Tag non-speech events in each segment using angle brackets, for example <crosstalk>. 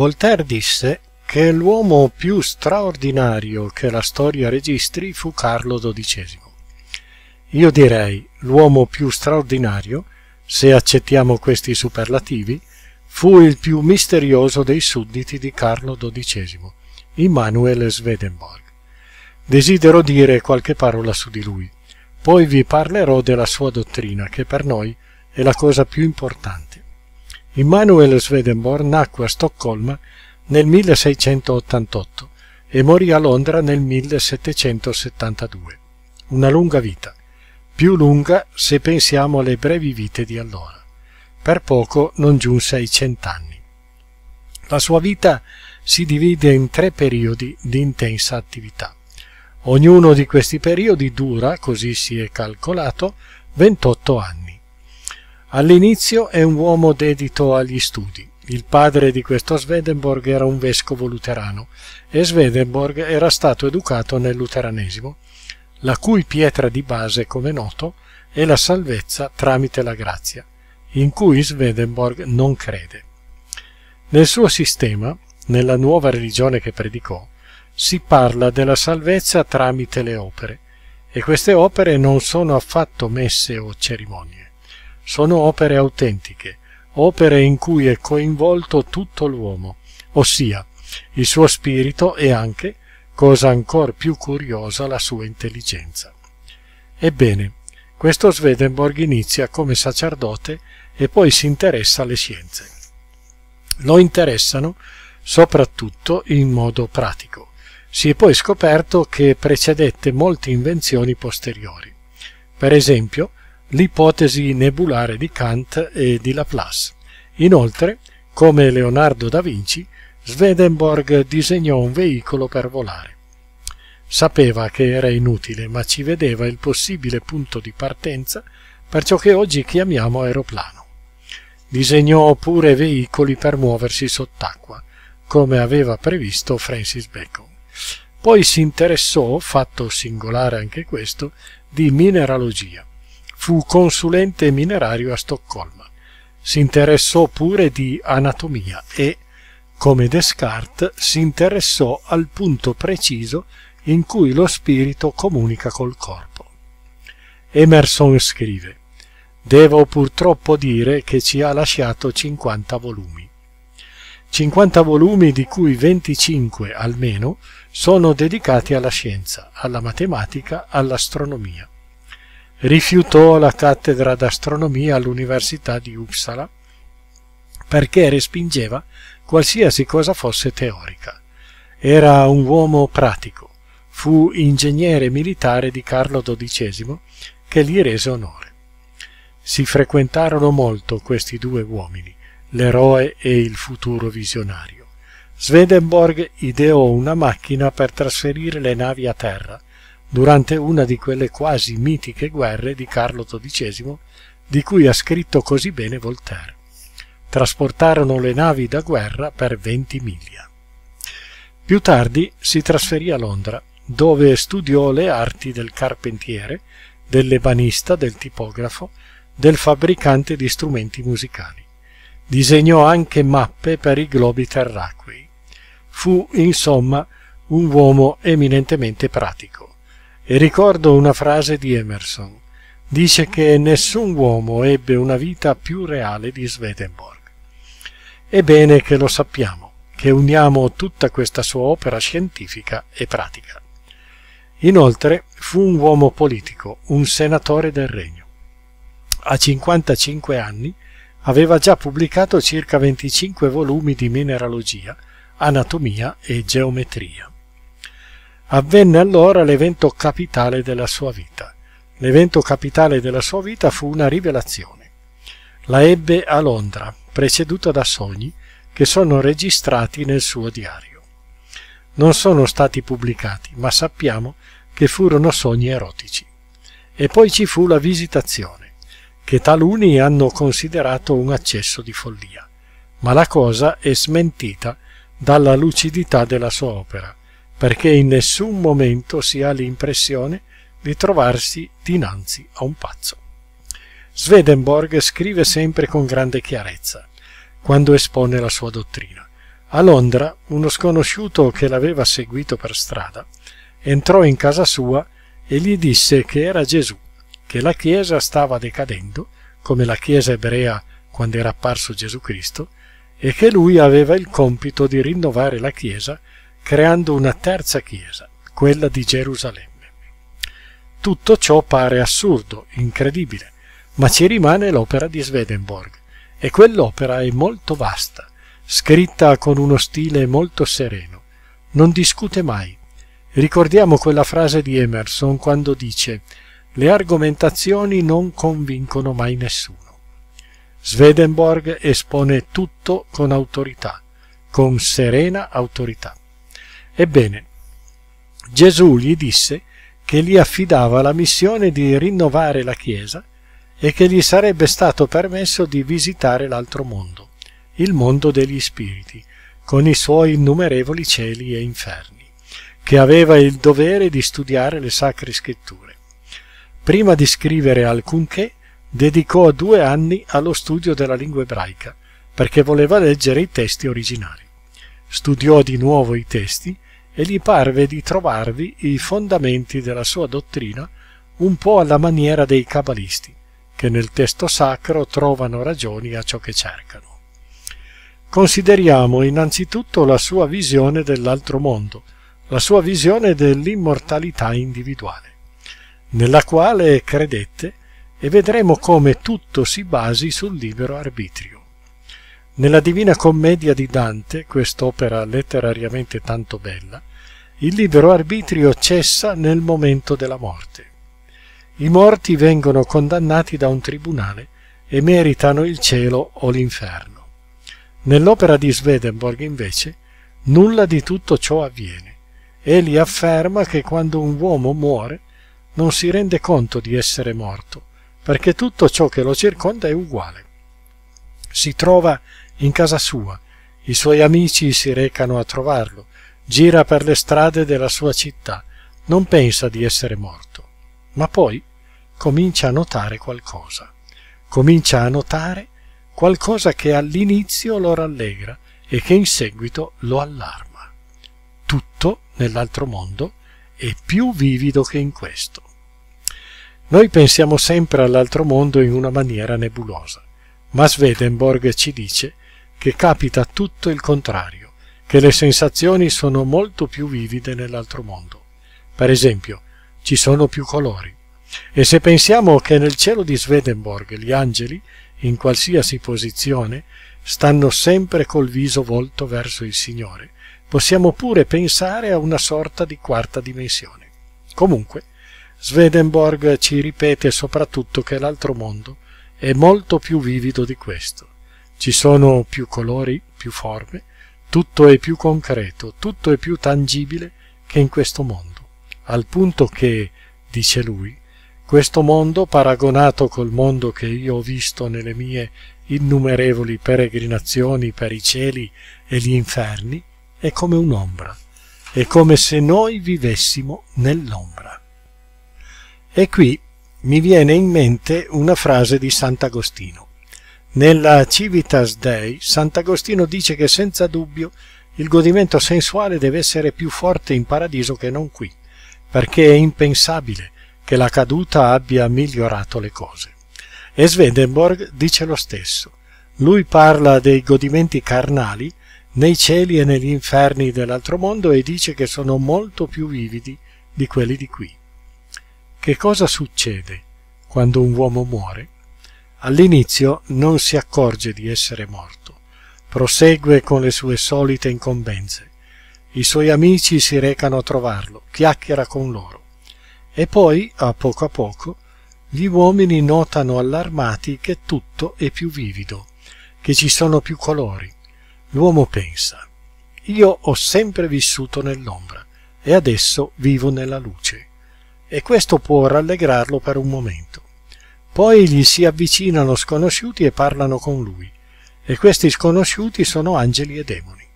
Voltaire disse che l'uomo più straordinario che la storia registri fu Carlo XII. Io direi l'uomo più straordinario, se accettiamo questi superlativi, fu il più misterioso dei sudditi di Carlo XII, Immanuel Swedenborg. Desidero dire qualche parola su di lui, poi vi parlerò della sua dottrina, che per noi è la cosa più importante. Immanuel Swedenborg nacque a Stoccolma nel 1688 e morì a Londra nel 1772. Una lunga vita, più lunga se pensiamo alle brevi vite di allora. Per poco non giunse ai cent'anni. La sua vita si divide in tre periodi di intensa attività. Ognuno di questi periodi dura, così si è calcolato, 28 anni. All'inizio è un uomo dedito agli studi. Il padre di questo Swedenborg era un vescovo luterano e Swedenborg era stato educato nel luteranesimo, la cui pietra di base, come noto, è la salvezza tramite la grazia, in cui Swedenborg non crede. Nel suo sistema, nella nuova religione che predicò, si parla della salvezza tramite le opere, e queste opere non sono affatto messe o cerimonie sono opere autentiche, opere in cui è coinvolto tutto l'uomo, ossia il suo spirito e anche, cosa ancor più curiosa, la sua intelligenza. Ebbene, questo Swedenborg inizia come sacerdote e poi si interessa alle scienze. Lo interessano soprattutto in modo pratico. Si è poi scoperto che precedette molte invenzioni posteriori. Per esempio, l'ipotesi nebulare di Kant e di Laplace. Inoltre, come Leonardo da Vinci, Swedenborg disegnò un veicolo per volare. Sapeva che era inutile, ma ci vedeva il possibile punto di partenza per ciò che oggi chiamiamo aeroplano. Disegnò pure veicoli per muoversi sott'acqua, come aveva previsto Francis Bacon. Poi si interessò, fatto singolare anche questo, di mineralogia fu consulente minerario a Stoccolma. Si interessò pure di anatomia e, come Descartes, si interessò al punto preciso in cui lo spirito comunica col corpo. Emerson scrive Devo purtroppo dire che ci ha lasciato 50 volumi. 50 volumi di cui 25 almeno sono dedicati alla scienza, alla matematica, all'astronomia rifiutò la cattedra d'astronomia all'Università di Uppsala perché respingeva qualsiasi cosa fosse teorica. Era un uomo pratico, fu ingegnere militare di Carlo XII che gli rese onore. Si frequentarono molto questi due uomini, l'eroe e il futuro visionario. Swedenborg ideò una macchina per trasferire le navi a terra durante una di quelle quasi mitiche guerre di Carlo XII di cui ha scritto così bene Voltaire. Trasportarono le navi da guerra per 20 miglia. Più tardi si trasferì a Londra, dove studiò le arti del carpentiere, dell'ebanista, del tipografo, del fabbricante di strumenti musicali. Disegnò anche mappe per i globi terracquei. Fu, insomma, un uomo eminentemente pratico. E ricordo una frase di Emerson. Dice che nessun uomo ebbe una vita più reale di Swedenborg. È bene che lo sappiamo, che uniamo tutta questa sua opera scientifica e pratica. Inoltre fu un uomo politico, un senatore del regno. A 55 anni aveva già pubblicato circa 25 volumi di mineralogia, anatomia e geometria. Avvenne allora l'evento capitale della sua vita. L'evento capitale della sua vita fu una rivelazione. La ebbe a Londra, preceduta da sogni che sono registrati nel suo diario. Non sono stati pubblicati, ma sappiamo che furono sogni erotici. E poi ci fu la visitazione, che taluni hanno considerato un accesso di follia, ma la cosa è smentita dalla lucidità della sua opera, perché in nessun momento si ha l'impressione di trovarsi dinanzi a un pazzo. Swedenborg scrive sempre con grande chiarezza quando espone la sua dottrina. A Londra uno sconosciuto che l'aveva seguito per strada entrò in casa sua e gli disse che era Gesù, che la Chiesa stava decadendo, come la Chiesa ebrea quando era apparso Gesù Cristo, e che lui aveva il compito di rinnovare la Chiesa creando una terza chiesa, quella di Gerusalemme. Tutto ciò pare assurdo, incredibile, ma ci rimane l'opera di Swedenborg, e quell'opera è molto vasta, scritta con uno stile molto sereno. Non discute mai. Ricordiamo quella frase di Emerson quando dice le argomentazioni non convincono mai nessuno. Swedenborg espone tutto con autorità, con serena autorità. Ebbene, Gesù gli disse che gli affidava la missione di rinnovare la Chiesa e che gli sarebbe stato permesso di visitare l'altro mondo, il mondo degli spiriti, con i suoi innumerevoli cieli e inferni, che aveva il dovere di studiare le sacre scritture. Prima di scrivere alcunché, dedicò due anni allo studio della lingua ebraica, perché voleva leggere i testi originali studiò di nuovo i testi e gli parve di trovarvi i fondamenti della sua dottrina un po' alla maniera dei cabalisti, che nel testo sacro trovano ragioni a ciò che cercano. Consideriamo innanzitutto la sua visione dell'altro mondo, la sua visione dell'immortalità individuale, nella quale credette e vedremo come tutto si basi sul libero arbitrio. Nella Divina Commedia di Dante, quest'opera letterariamente tanto bella, il libero arbitrio cessa nel momento della morte. I morti vengono condannati da un tribunale e meritano il cielo o l'inferno. Nell'opera di Swedenborg, invece, nulla di tutto ciò avviene. Egli afferma che quando un uomo muore non si rende conto di essere morto, perché tutto ciò che lo circonda è uguale. Si trova in casa sua, i suoi amici si recano a trovarlo, gira per le strade della sua città, non pensa di essere morto, ma poi comincia a notare qualcosa. Comincia a notare qualcosa che all'inizio lo rallegra e che in seguito lo allarma. Tutto nell'altro mondo è più vivido che in questo. Noi pensiamo sempre all'altro mondo in una maniera nebulosa, ma Swedenborg ci dice che che capita tutto il contrario, che le sensazioni sono molto più vivide nell'altro mondo. Per esempio, ci sono più colori. E se pensiamo che nel cielo di Swedenborg gli angeli, in qualsiasi posizione, stanno sempre col viso volto verso il Signore, possiamo pure pensare a una sorta di quarta dimensione. Comunque, Swedenborg ci ripete soprattutto che l'altro mondo è molto più vivido di questo ci sono più colori, più forme, tutto è più concreto, tutto è più tangibile che in questo mondo, al punto che, dice lui, questo mondo, paragonato col mondo che io ho visto nelle mie innumerevoli peregrinazioni per i cieli e gli inferni, è come un'ombra, è come se noi vivessimo nell'ombra. E qui mi viene in mente una frase di Sant'Agostino. Nella Civitas Dei, Sant'Agostino dice che senza dubbio il godimento sensuale deve essere più forte in paradiso che non qui, perché è impensabile che la caduta abbia migliorato le cose. E Swedenborg dice lo stesso. Lui parla dei godimenti carnali nei cieli e negli inferni dell'altro mondo e dice che sono molto più vividi di quelli di qui. Che cosa succede quando un uomo muore? All'inizio non si accorge di essere morto, prosegue con le sue solite incombenze. I suoi amici si recano a trovarlo, chiacchiera con loro. E poi, a poco a poco, gli uomini notano allarmati che tutto è più vivido, che ci sono più colori. L'uomo pensa, io ho sempre vissuto nell'ombra e adesso vivo nella luce. E questo può rallegrarlo per un momento poi gli si avvicinano sconosciuti e parlano con lui, e questi sconosciuti sono angeli e demoni.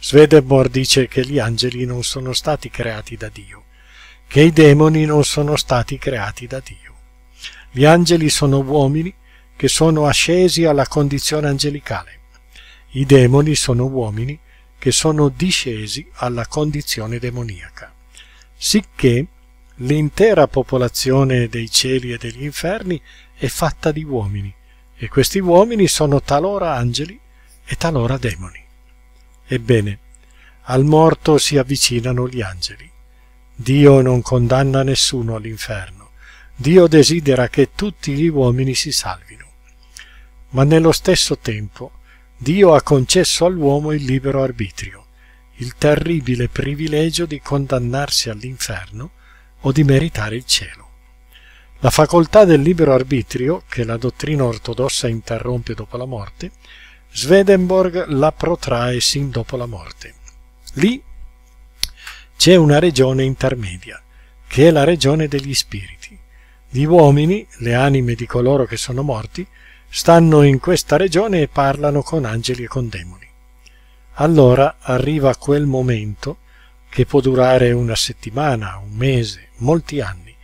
Swedenborg dice che gli angeli non sono stati creati da Dio, che i demoni non sono stati creati da Dio. Gli angeli sono uomini che sono ascesi alla condizione angelicale. I demoni sono uomini che sono discesi alla condizione demoniaca. Sicché l'intera popolazione dei cieli e degli inferni è fatta di uomini, e questi uomini sono talora angeli e talora demoni. Ebbene, al morto si avvicinano gli angeli. Dio non condanna nessuno all'inferno. Dio desidera che tutti gli uomini si salvino. Ma nello stesso tempo Dio ha concesso all'uomo il libero arbitrio, il terribile privilegio di condannarsi all'inferno o di meritare il cielo. La facoltà del libero arbitrio, che la dottrina ortodossa interrompe dopo la morte, Swedenborg la protrae sin dopo la morte. Lì c'è una regione intermedia, che è la regione degli spiriti. Gli uomini, le anime di coloro che sono morti, stanno in questa regione e parlano con angeli e con demoni. Allora arriva quel momento che può durare una settimana, un mese, molti anni.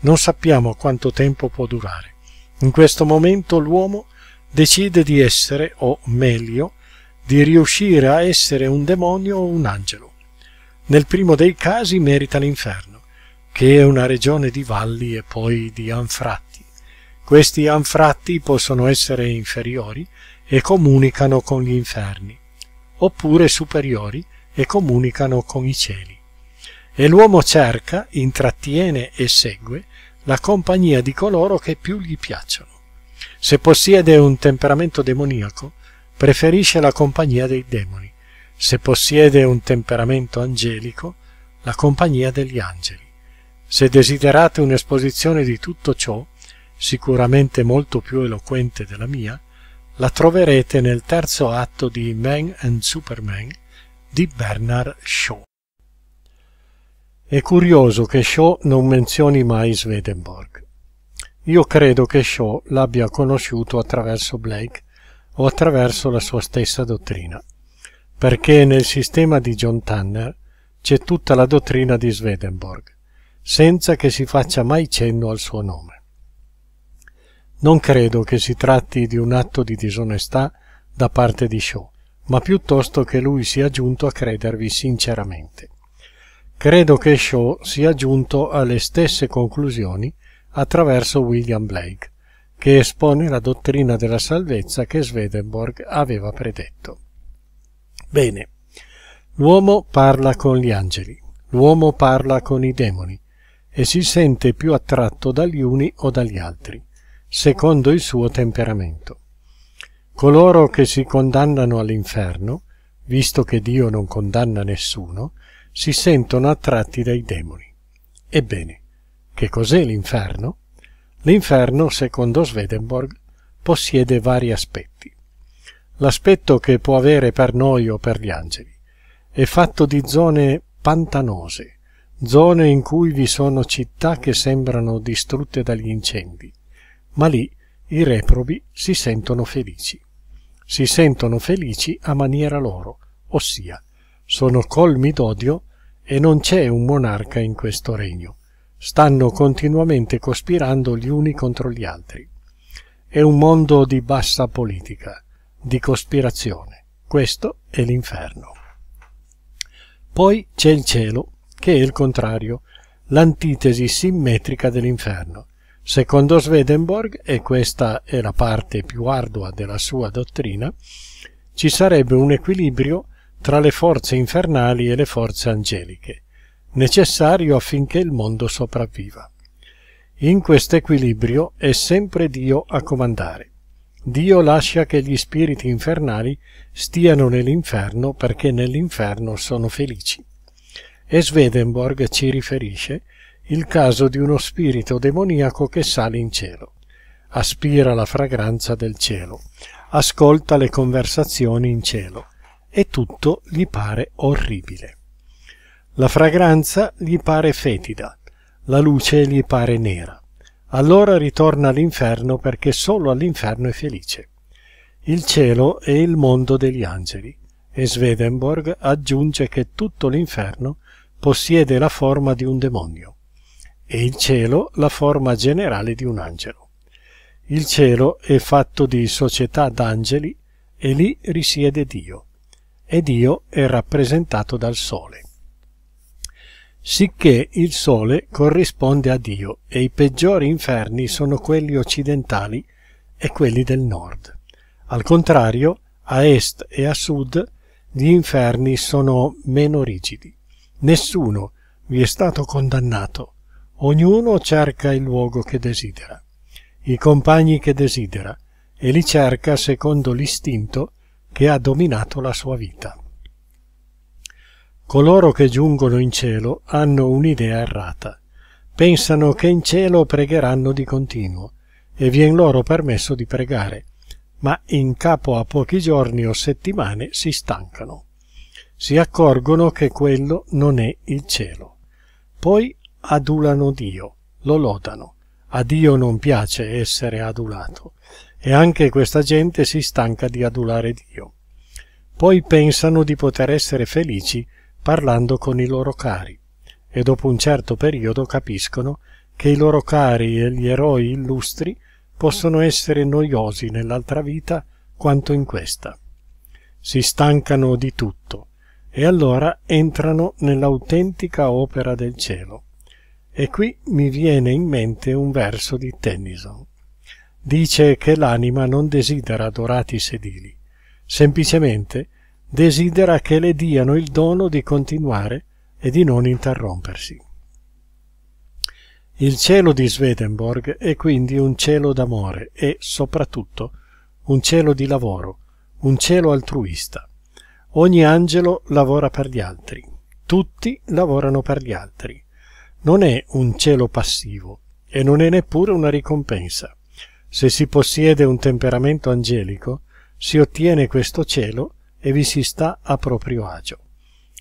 Non sappiamo quanto tempo può durare. In questo momento l'uomo decide di essere, o meglio, di riuscire a essere un demonio o un angelo. Nel primo dei casi merita l'inferno, che è una regione di valli e poi di anfratti. Questi anfratti possono essere inferiori e comunicano con gli inferni, oppure superiori e comunicano con i cieli. E l'uomo cerca, intrattiene e segue la compagnia di coloro che più gli piacciono. Se possiede un temperamento demoniaco, preferisce la compagnia dei demoni. Se possiede un temperamento angelico, la compagnia degli angeli. Se desiderate un'esposizione di tutto ciò, sicuramente molto più eloquente della mia, la troverete nel terzo atto di Man and Superman, di Bernard Shaw. È curioso che Shaw non menzioni mai Swedenborg. Io credo che Shaw l'abbia conosciuto attraverso Blake o attraverso la sua stessa dottrina, perché nel sistema di John Tanner c'è tutta la dottrina di Swedenborg, senza che si faccia mai cenno al suo nome. Non credo che si tratti di un atto di disonestà da parte di Shaw, ma piuttosto che lui sia giunto a credervi sinceramente. Credo che Shaw sia giunto alle stesse conclusioni attraverso William Blake, che espone la dottrina della salvezza che Swedenborg aveva predetto. Bene, l'uomo parla con gli angeli, l'uomo parla con i demoni e si sente più attratto dagli uni o dagli altri, secondo il suo temperamento. Coloro che si condannano all'inferno, visto che Dio non condanna nessuno, si sentono attratti dai demoni. Ebbene, che cos'è l'inferno? L'inferno, secondo Swedenborg, possiede vari aspetti. L'aspetto che può avere per noi o per gli angeli è fatto di zone pantanose, zone in cui vi sono città che sembrano distrutte dagli incendi, ma lì i reprobi si sentono felici si sentono felici a maniera loro, ossia sono colmi d'odio e non c'è un monarca in questo regno. Stanno continuamente cospirando gli uni contro gli altri. È un mondo di bassa politica, di cospirazione. Questo è l'inferno. Poi c'è il cielo, che è il contrario, l'antitesi simmetrica dell'inferno. Secondo Swedenborg, e questa è la parte più ardua della sua dottrina, ci sarebbe un equilibrio tra le forze infernali e le forze angeliche, necessario affinché il mondo sopravviva. In questo equilibrio è sempre Dio a comandare. Dio lascia che gli spiriti infernali stiano nell'inferno perché nell'inferno sono felici. E Swedenborg ci riferisce il caso di uno spirito demoniaco che sale in cielo, aspira la fragranza del cielo, ascolta le conversazioni in cielo e tutto gli pare orribile. La fragranza gli pare fetida, la luce gli pare nera. Allora ritorna all'inferno perché solo all'inferno è felice. Il cielo è il mondo degli angeli e Swedenborg aggiunge che tutto l'inferno possiede la forma di un demonio e il cielo la forma generale di un angelo. Il cielo è fatto di società d'angeli e lì risiede Dio, e Dio è rappresentato dal sole. Sicché il sole corrisponde a Dio e i peggiori inferni sono quelli occidentali e quelli del nord. Al contrario, a est e a sud gli inferni sono meno rigidi. Nessuno vi è stato condannato Ognuno cerca il luogo che desidera, i compagni che desidera e li cerca secondo l'istinto che ha dominato la sua vita. Coloro che giungono in cielo hanno un'idea errata. Pensano che in cielo pregheranno di continuo e vien loro permesso di pregare, ma in capo a pochi giorni o settimane si stancano. Si accorgono che quello non è il cielo. Poi adulano Dio, lo lodano. A Dio non piace essere adulato e anche questa gente si stanca di adulare Dio. Poi pensano di poter essere felici parlando con i loro cari e dopo un certo periodo capiscono che i loro cari e gli eroi illustri possono essere noiosi nell'altra vita quanto in questa. Si stancano di tutto e allora entrano nell'autentica opera del cielo. E qui mi viene in mente un verso di Tennyson. Dice che l'anima non desidera dorati sedili, semplicemente desidera che le diano il dono di continuare e di non interrompersi. Il cielo di Swedenborg è quindi un cielo d'amore e, soprattutto, un cielo di lavoro, un cielo altruista. Ogni angelo lavora per gli altri, tutti lavorano per gli altri non è un cielo passivo e non è neppure una ricompensa. Se si possiede un temperamento angelico, si ottiene questo cielo e vi si sta a proprio agio.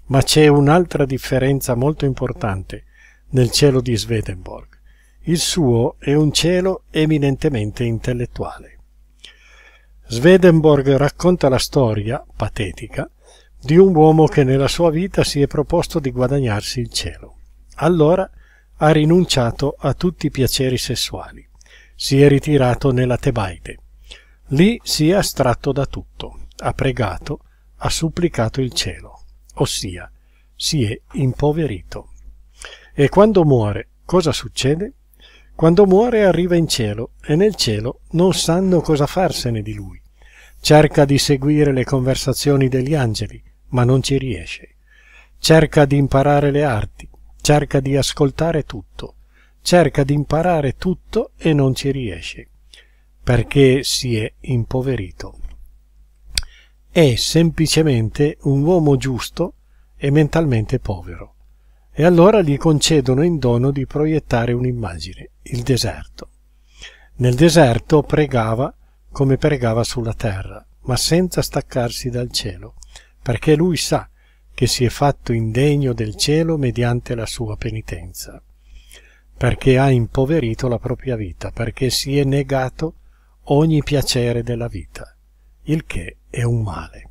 Ma c'è un'altra differenza molto importante nel cielo di Swedenborg. Il suo è un cielo eminentemente intellettuale. Swedenborg racconta la storia, patetica, di un uomo che nella sua vita si è proposto di guadagnarsi il cielo. Allora ha rinunciato a tutti i piaceri sessuali. Si è ritirato nella Tebaide. Lì si è astratto da tutto. Ha pregato, ha supplicato il cielo, ossia si è impoverito. E quando muore, cosa succede? Quando muore arriva in cielo e nel cielo non sanno cosa farsene di lui. Cerca di seguire le conversazioni degli angeli, ma non ci riesce. Cerca di imparare le arti, cerca di ascoltare tutto, cerca di imparare tutto e non ci riesce, perché si è impoverito. È semplicemente un uomo giusto e mentalmente povero, e allora gli concedono in dono di proiettare un'immagine, il deserto. Nel deserto pregava come pregava sulla terra, ma senza staccarsi dal cielo, perché lui sa che si è fatto indegno del cielo mediante la sua penitenza, perché ha impoverito la propria vita, perché si è negato ogni piacere della vita, il che è un male.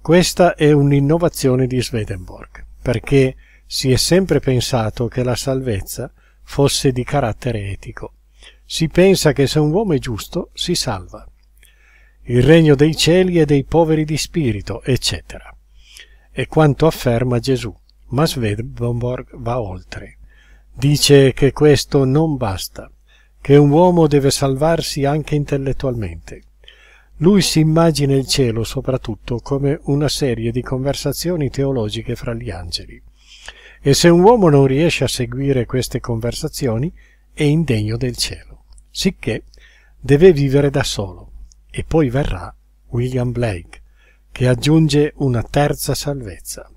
Questa è un'innovazione di Swedenborg, perché si è sempre pensato che la salvezza fosse di carattere etico. Si pensa che se un uomo è giusto si salva. Il regno dei cieli e dei poveri di spirito, eccetera è quanto afferma Gesù, ma Swedenborg va oltre. Dice che questo non basta, che un uomo deve salvarsi anche intellettualmente. Lui si immagina il cielo soprattutto come una serie di conversazioni teologiche fra gli angeli. E se un uomo non riesce a seguire queste conversazioni, è indegno del cielo. Sicché deve vivere da solo. E poi verrà William Blake, che aggiunge una terza salvezza.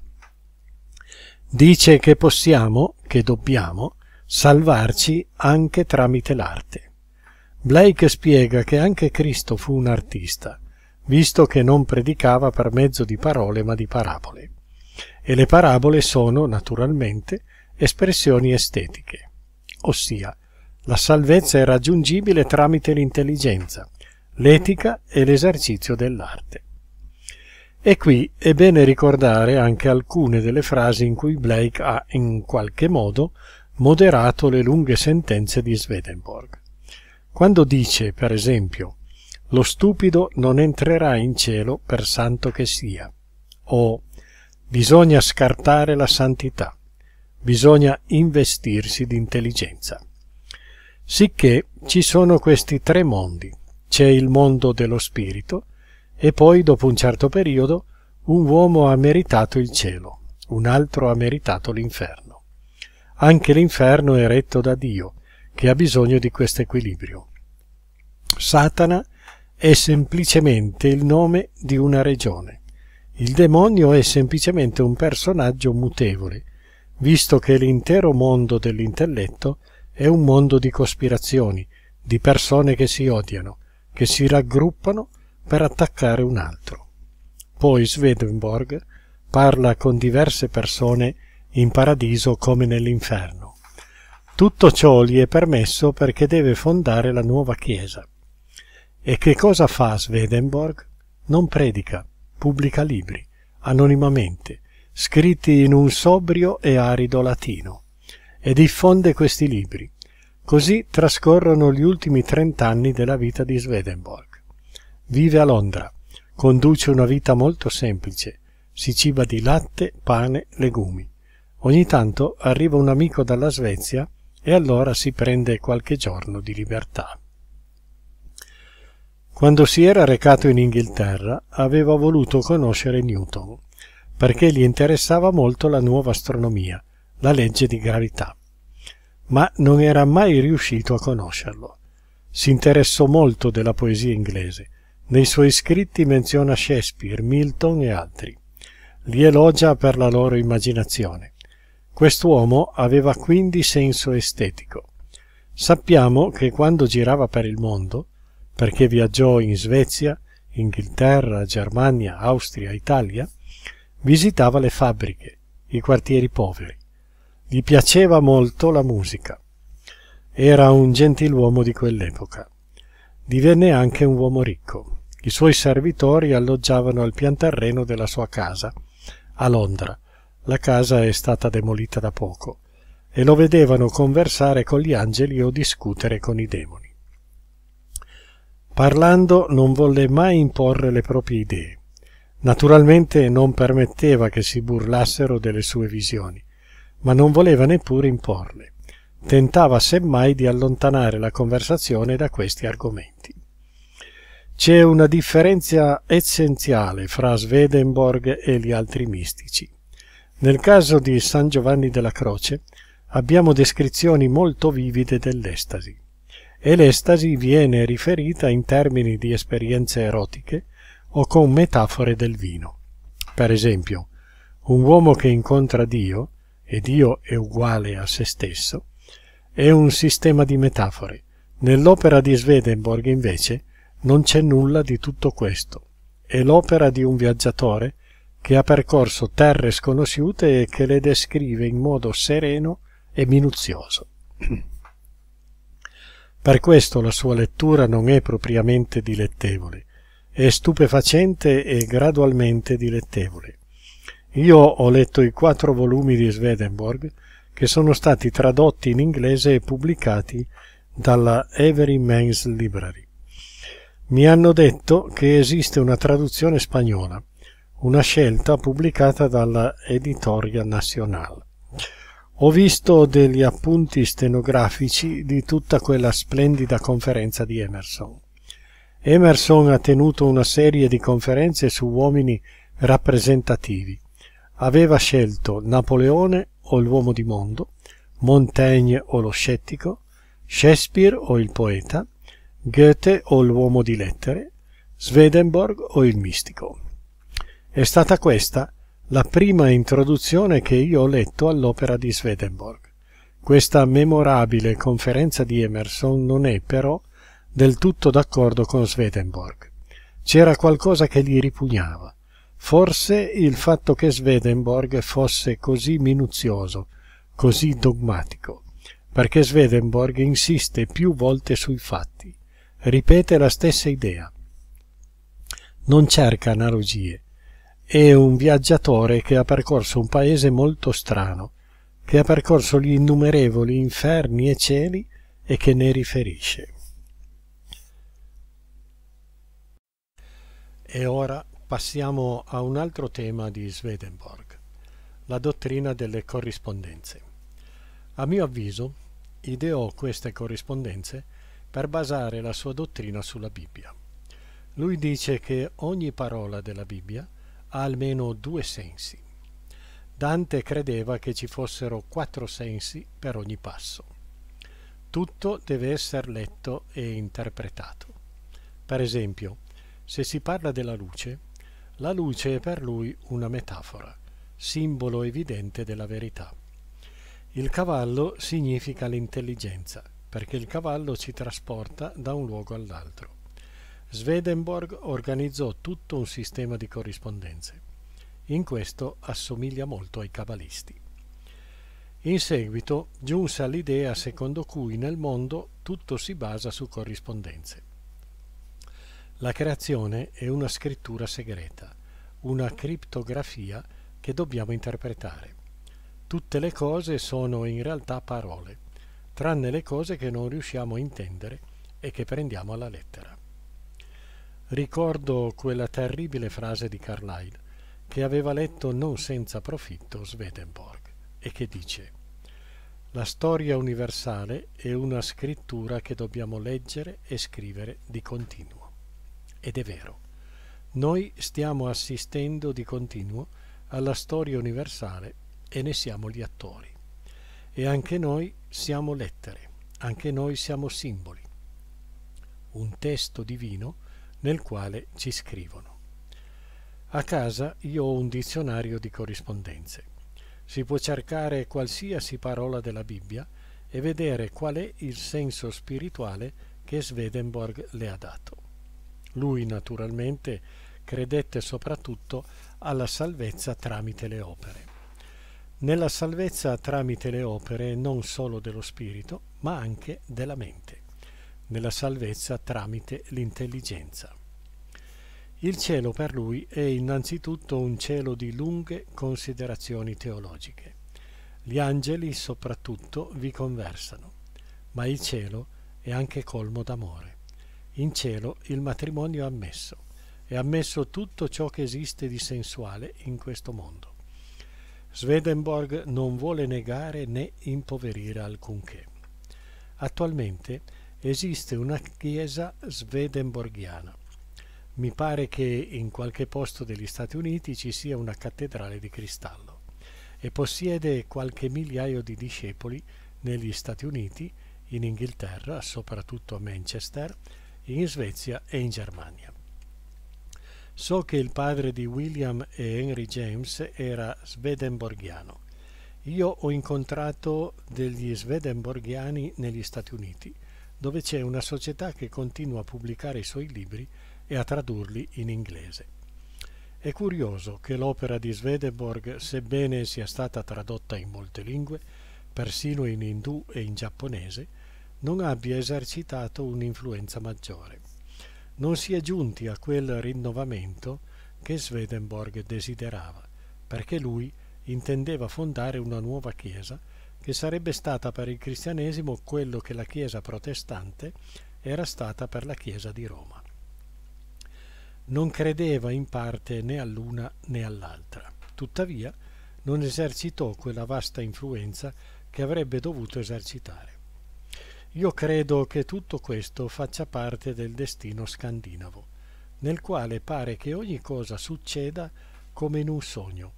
Dice che possiamo, che dobbiamo, salvarci anche tramite l'arte. Blake spiega che anche Cristo fu un artista, visto che non predicava per mezzo di parole ma di parabole. E le parabole sono, naturalmente, espressioni estetiche, ossia la salvezza è raggiungibile tramite l'intelligenza, l'etica e l'esercizio dell'arte. E qui è bene ricordare anche alcune delle frasi in cui Blake ha, in qualche modo, moderato le lunghe sentenze di Swedenborg. Quando dice, per esempio, lo stupido non entrerà in cielo per santo che sia, o bisogna scartare la santità, bisogna investirsi d'intelligenza. Sicché ci sono questi tre mondi. C'è il mondo dello spirito, e poi, dopo un certo periodo, un uomo ha meritato il cielo, un altro ha meritato l'inferno. Anche l'inferno è retto da Dio, che ha bisogno di questo equilibrio. Satana è semplicemente il nome di una regione. Il demonio è semplicemente un personaggio mutevole, visto che l'intero mondo dell'intelletto è un mondo di cospirazioni, di persone che si odiano, che si raggruppano per attaccare un altro. Poi Swedenborg parla con diverse persone in paradiso come nell'inferno. Tutto ciò gli è permesso perché deve fondare la nuova Chiesa. E che cosa fa Swedenborg? Non predica, pubblica libri, anonimamente, scritti in un sobrio e arido latino, e diffonde questi libri. Così trascorrono gli ultimi trent'anni della vita di Swedenborg. Vive a Londra. Conduce una vita molto semplice. Si ciba di latte, pane, legumi. Ogni tanto arriva un amico dalla Svezia e allora si prende qualche giorno di libertà. Quando si era recato in Inghilterra aveva voluto conoscere Newton, perché gli interessava molto la nuova astronomia, la legge di gravità, ma non era mai riuscito a conoscerlo. Si interessò molto della poesia inglese, nei suoi scritti menziona Shakespeare, Milton e altri. Li elogia per la loro immaginazione. Quest'uomo aveva quindi senso estetico. Sappiamo che quando girava per il mondo, perché viaggiò in Svezia, Inghilterra, Germania, Austria, Italia, visitava le fabbriche, i quartieri poveri. Gli piaceva molto la musica. Era un gentiluomo di quell'epoca. Divenne anche un uomo ricco. I suoi servitori alloggiavano al pian terreno della sua casa, a Londra. La casa è stata demolita da poco e lo vedevano conversare con gli angeli o discutere con i demoni. Parlando non volle mai imporre le proprie idee. Naturalmente non permetteva che si burlassero delle sue visioni, ma non voleva neppure imporle. Tentava semmai di allontanare la conversazione da questi argomenti. C'è una differenza essenziale fra Swedenborg e gli altri mistici. Nel caso di San Giovanni della Croce abbiamo descrizioni molto vivide dell'estasi e l'estasi viene riferita in termini di esperienze erotiche o con metafore del vino. Per esempio, un uomo che incontra Dio, e Dio è uguale a se stesso, è un sistema di metafore. Nell'opera di Swedenborg invece non c'è nulla di tutto questo. È l'opera di un viaggiatore che ha percorso terre sconosciute e che le descrive in modo sereno e minuzioso. <clears throat> Per questo la sua lettura non è propriamente dilettevole, è stupefacente e gradualmente dilettevole. Io ho letto i quattro volumi di Swedenborg che sono stati tradotti in inglese e pubblicati dalla Every Man's Library. Mi hanno detto che esiste una traduzione spagnola, una scelta pubblicata dalla Editoria Nacional. Ho visto degli appunti stenografici di tutta quella splendida conferenza di Emerson. Emerson ha tenuto una serie di conferenze su uomini rappresentativi. Aveva scelto Napoleone o l'uomo di mondo, Montaigne o lo scettico, Shakespeare o il poeta, Goethe o l'uomo di lettere, Swedenborg o il mistico. È stata questa la prima introduzione che io ho letto all'opera di Swedenborg. Questa memorabile conferenza di Emerson non è però del tutto d'accordo con Swedenborg. C'era qualcosa che gli ripugnava. Forse il fatto che Swedenborg fosse così minuzioso, così dogmatico, perché Swedenborg insiste più volte sui fatti ripete la stessa idea. Non cerca analogie. È un viaggiatore che ha percorso un paese molto strano, che ha percorso gli innumerevoli inferni e cieli e che ne riferisce. E ora passiamo a un altro tema di Swedenborg, la dottrina delle corrispondenze. A mio avviso, ideò queste corrispondenze per basare la sua dottrina sulla Bibbia. Lui dice che ogni parola della Bibbia ha almeno due sensi. Dante credeva che ci fossero quattro sensi per ogni passo. Tutto deve essere letto e interpretato. Per esempio, se si parla della luce, la luce è per lui una metafora, simbolo evidente della verità. Il cavallo significa l'intelligenza, perché il cavallo ci trasporta da un luogo all'altro. Swedenborg organizzò tutto un sistema di corrispondenze. In questo assomiglia molto ai cabalisti. In seguito giunse all'idea secondo cui nel mondo tutto si basa su corrispondenze. La creazione è una scrittura segreta, una criptografia che dobbiamo interpretare. Tutte le cose sono in realtà parole tranne le cose che non riusciamo a intendere e che prendiamo alla lettera. Ricordo quella terribile frase di Carlyle che aveva letto non senza profitto Swedenborg e che dice La storia universale è una scrittura che dobbiamo leggere e scrivere di continuo. Ed è vero. Noi stiamo assistendo di continuo alla storia universale e ne siamo gli attori. E anche noi siamo lettere, anche noi siamo simboli, un testo divino nel quale ci scrivono. A casa io ho un dizionario di corrispondenze. Si può cercare qualsiasi parola della Bibbia e vedere qual è il senso spirituale che Swedenborg le ha dato. Lui naturalmente credette soprattutto alla salvezza tramite le opere nella salvezza tramite le opere non solo dello spirito, ma anche della mente, nella salvezza tramite l'intelligenza. Il cielo per lui è innanzitutto un cielo di lunghe considerazioni teologiche. Gli angeli soprattutto vi conversano, ma il cielo è anche colmo d'amore. In cielo il matrimonio è ammesso, è ammesso tutto ciò che esiste di sensuale in questo mondo. Swedenborg non vuole negare né impoverire alcunché. Attualmente esiste una chiesa swedenborghiana. Mi pare che in qualche posto degli Stati Uniti ci sia una cattedrale di cristallo e possiede qualche migliaio di discepoli negli Stati Uniti, in Inghilterra, soprattutto a Manchester, in Svezia e in Germania. So che il padre di William e Henry James era swedenborgiano. Io ho incontrato degli swedenborgiani negli Stati Uniti, dove c'è una società che continua a pubblicare i suoi libri e a tradurli in inglese. È curioso che l'opera di Swedenborg, sebbene sia stata tradotta in molte lingue, persino in indù e in giapponese, non abbia esercitato un'influenza maggiore non si è giunti a quel rinnovamento che Swedenborg desiderava, perché lui intendeva fondare una nuova Chiesa che sarebbe stata per il cristianesimo quello che la Chiesa protestante era stata per la Chiesa di Roma. Non credeva in parte né all'una né all'altra, tuttavia non esercitò quella vasta influenza che avrebbe dovuto esercitare. Io credo che tutto questo faccia parte del destino scandinavo, nel quale pare che ogni cosa succeda come in un sogno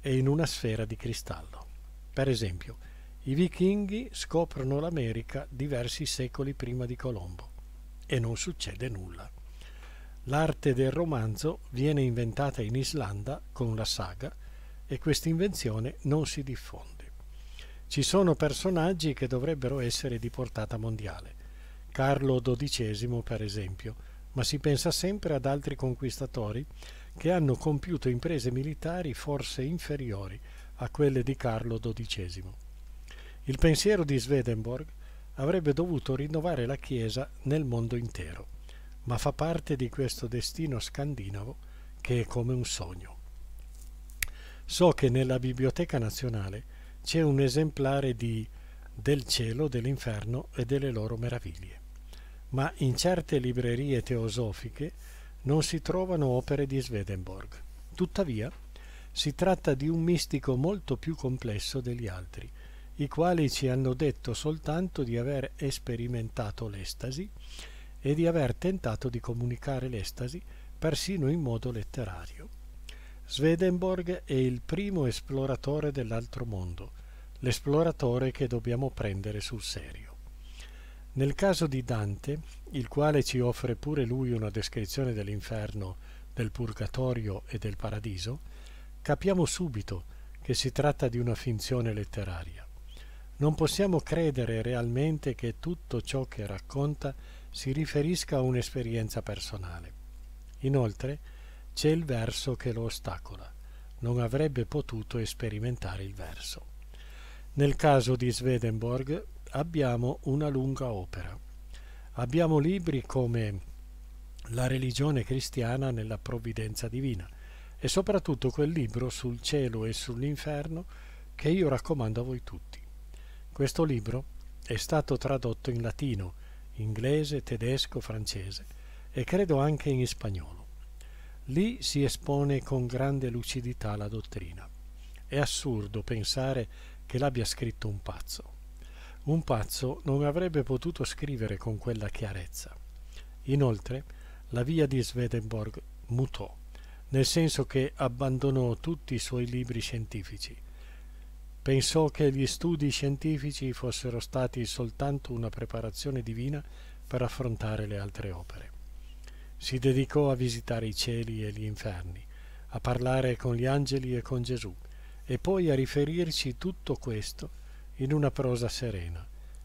e in una sfera di cristallo. Per esempio, i vichinghi scoprono l'America diversi secoli prima di Colombo e non succede nulla. L'arte del romanzo viene inventata in Islanda con la saga e questa invenzione non si diffonde ci sono personaggi che dovrebbero essere di portata mondiale. Carlo XII, per esempio, ma si pensa sempre ad altri conquistatori che hanno compiuto imprese militari forse inferiori a quelle di Carlo XII. Il pensiero di Swedenborg avrebbe dovuto rinnovare la Chiesa nel mondo intero, ma fa parte di questo destino scandinavo che è come un sogno. So che nella Biblioteca Nazionale c'è un esemplare di del cielo, dell'inferno e delle loro meraviglie. Ma in certe librerie teosofiche non si trovano opere di Swedenborg. Tuttavia, si tratta di un mistico molto più complesso degli altri, i quali ci hanno detto soltanto di aver sperimentato l'estasi e di aver tentato di comunicare l'estasi persino in modo letterario. Swedenborg è il primo esploratore dell'altro mondo, l'esploratore che dobbiamo prendere sul serio. Nel caso di Dante, il quale ci offre pure lui una descrizione dell'inferno, del purgatorio e del paradiso, capiamo subito che si tratta di una finzione letteraria. Non possiamo credere realmente che tutto ciò che racconta si riferisca a un'esperienza personale. Inoltre, c'è il verso che lo ostacola. Non avrebbe potuto sperimentare il verso. Nel caso di Swedenborg abbiamo una lunga opera. Abbiamo libri come La religione cristiana nella provvidenza divina e soprattutto quel libro sul cielo e sull'inferno che io raccomando a voi tutti. Questo libro è stato tradotto in latino, inglese, tedesco, francese e credo anche in spagnolo. Lì si espone con grande lucidità la dottrina. È assurdo pensare che l'abbia scritto un pazzo. Un pazzo non avrebbe potuto scrivere con quella chiarezza. Inoltre, la via di Swedenborg mutò, nel senso che abbandonò tutti i suoi libri scientifici. Pensò che gli studi scientifici fossero stati soltanto una preparazione divina per affrontare le altre opere. Si dedicò a visitare i cieli e gli inferni, a parlare con gli angeli e con Gesù, e poi a riferirci tutto questo in una prosa serena,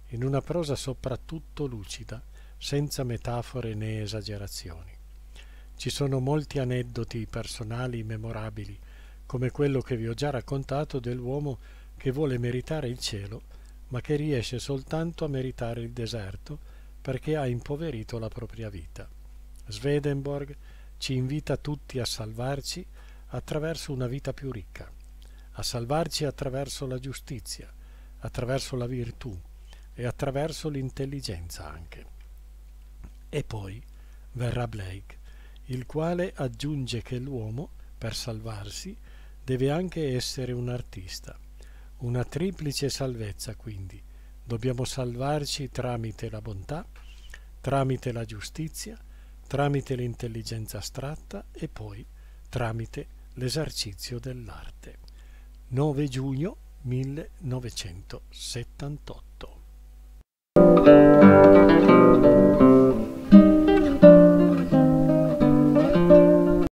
in una prosa soprattutto lucida, senza metafore né esagerazioni. Ci sono molti aneddoti personali memorabili, come quello che vi ho già raccontato dell'uomo che vuole meritare il cielo, ma che riesce soltanto a meritare il deserto perché ha impoverito la propria vita. Swedenborg ci invita tutti a salvarci attraverso una vita più ricca, a salvarci attraverso la giustizia, attraverso la virtù e attraverso l'intelligenza anche. E poi verrà Blake, il quale aggiunge che l'uomo, per salvarsi, deve anche essere un artista. Una triplice salvezza, quindi. Dobbiamo salvarci tramite la bontà, tramite la giustizia tramite l'intelligenza astratta e poi tramite l'esercizio dell'arte. 9 giugno 1978